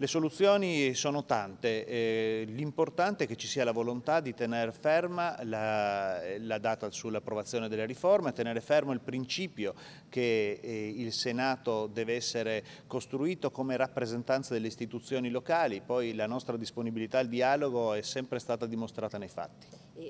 Le soluzioni sono tante, eh, l'importante è che ci sia la volontà di tenere ferma la, la data sull'approvazione delle riforme, tenere fermo il principio che eh, il Senato deve essere costruito come rappresentanza delle istituzioni locali, poi la nostra disponibilità al dialogo è sempre stata dimostrata nei fatti.